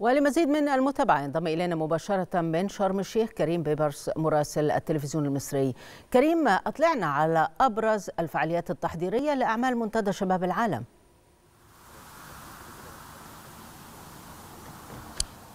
ولمزيد من المتابعة ينضم إلينا مباشرة من شرم الشيخ كريم بيبرس مراسل التلفزيون المصري كريم أطلعنا على أبرز الفعاليات التحضيرية لأعمال منتدى شباب العالم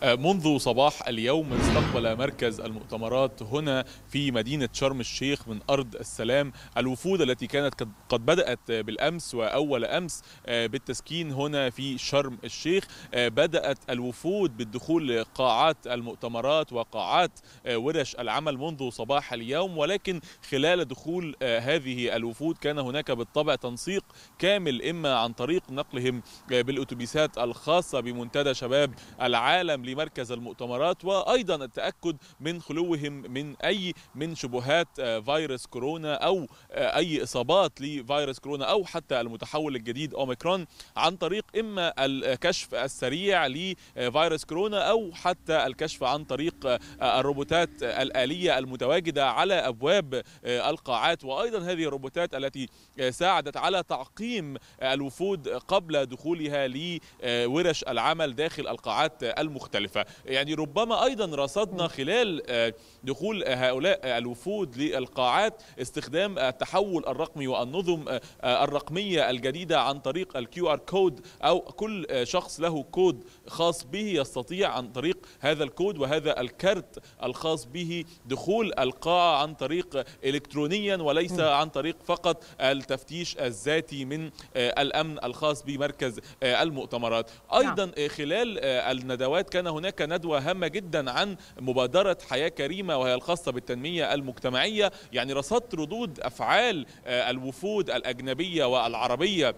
منذ صباح اليوم استقبل مركز المؤتمرات هنا في مدينة شرم الشيخ من أرض السلام الوفود التي كانت قد بدأت بالأمس وأول أمس آه، بالتسكين هنا في شرم الشيخ آه، بدأت الوفود بالدخول لقاعات المؤتمرات وقاعات آه، ورش العمل منذ صباح اليوم ولكن خلال دخول هذه الوفود كان هناك بالطبع تنسيق كامل إما عن طريق نقلهم بالأتوبيسات الخاصة بمنتدى شباب العالم لمركز المؤتمرات وايضا التاكد من خلوهم من اي من شبهات آه، فيروس كورونا او آه، اي اصابات لفيروس كورونا او حتى المتحول الجديد اوميكرون عن طريق اما الكشف السريع لفيروس كورونا او حتى الكشف عن طريق آه، الروبوتات الاليه المتواجده على ابواب القاعات وايضا هذه الروبوتات التي ساعدت على تعقيم الوفود قبل دخولها لورش العمل داخل القاعات المختلفه مختلفة يعني ربما أيضا رصدنا خلال آه، دخول هؤلاء الوفود للقاعات استخدام التحول الرقمي والنظم آه، آه، الرقمية الجديدة عن طريق الكيو ار كود أو كل شخص له كود خاص به يستطيع عن طريق هذا الكود وهذا الكارت الخاص به دخول القاعة عن طريق إلكترونيا وليس عن طريق فقط التفتيش الذاتي من الأمن الخاص بمركز المؤتمرات نعم. أيضا خلال الندوات كان هناك ندوة هامة جدا عن مبادرة حياة كريمة وهي الخاصة بالتنمية المجتمعية يعني رصدت ردود أفعال آه، الوفود الأجنبية والعربية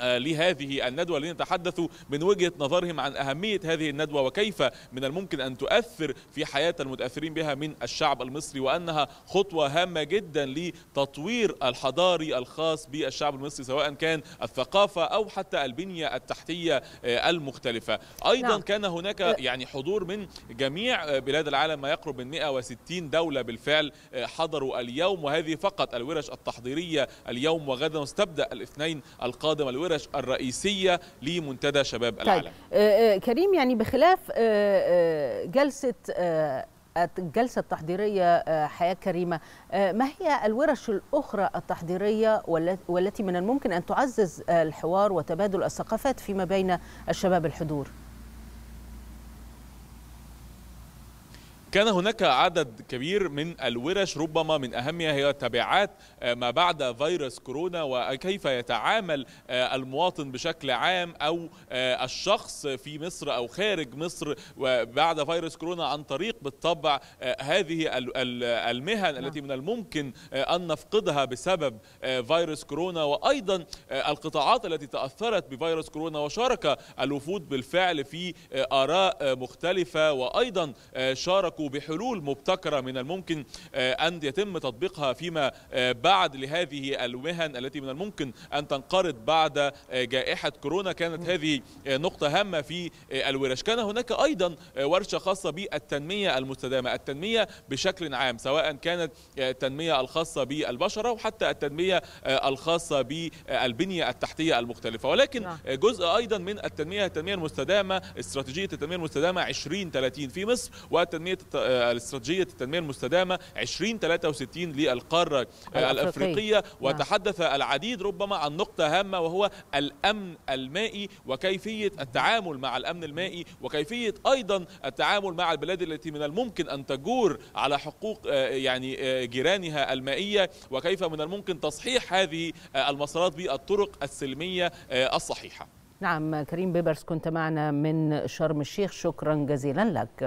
آه، لهذه الندوة لنتحدث من وجهة نظرهم عن أهمية هذه الندوة وكيف من الممكن أن تؤثر في حياة المتأثرين بها من الشعب المصري وأنها خطوة هامة جدا لتطوير الحضاري الخاص بالشعب المصري سواء كان الثقافة أو حتى البنية التحتية آه، المختلفة أيضا نعم. كان هناك آه. يعني حضور من جميع بلاد العالم ما يقرب من 160 دولة بالفعل حضروا اليوم وهذه فقط الورش التحضيرية اليوم وغدا وستبدأ الاثنين القادم قادم الورش الرئيسية لمنتدى شباب طيب. العالم آه, آه، كريم يعني بخلاف آه, آه، جلسة آه الجلسة التحضيرية آه، حياة كريمة ما هي الورش الأخرى التحضيرية والتي من الممكن أن تعزز الحوار وتبادل الثقافات فيما بين الشباب الحضور؟ كان هناك عدد كبير من الورش ربما من أهمها هي تبعات آه، ما بعد فيروس كورونا وكيف يتعامل آه، المواطن بشكل عام أو آه، الشخص في مصر أو خارج مصر بعد فيروس كورونا عن طريق بالطبع آه، هذه المهن نعم. التي من الممكن آه، أن نفقدها بسبب آه، فيروس كورونا وأيضا القطاعات التي تأثرت بفيروس كورونا وشارك الوفود بالفعل في آراء مختلفة وأيضا شاركوا بحلول مبتكرة من الممكن أن يتم تطبيقها فيما بعد لهذه المهن التي من الممكن أن تنقرض بعد جائحة كورونا كانت نعم. هذه نقطة هامة في الورش كان هناك أيضا ورشة خاصة بالتنمية التنمية المستدامة التنمية بشكل عام سواء كانت التنمية الخاصة بالبشرة وحتى التنمية الخاصة بالبنية التحتية المختلفة ولكن نعم. جزء أيضا من التنمية التنمية المستدامة استراتيجية التنمية المستدامة 2030 في مصر وتنمية استراتيجية التنمية المستدامة 2063 للقارة الأفريقية نعم. وتحدث العديد ربما عن نقطة هامة وهو الأمن المائي وكيفية التعامل مع الأمن المائي وكيفية أيضا التعامل مع البلاد التي من الممكن أن تجور على حقوق آه، يعني آه، جيرانها المائية وكيف من الممكن تصحيح هذه آه، المسارات بالطرق السلمية الصحيحة نعم كريم بيبرس كنت معنا من شرم الشيخ شكرا جزيلا لك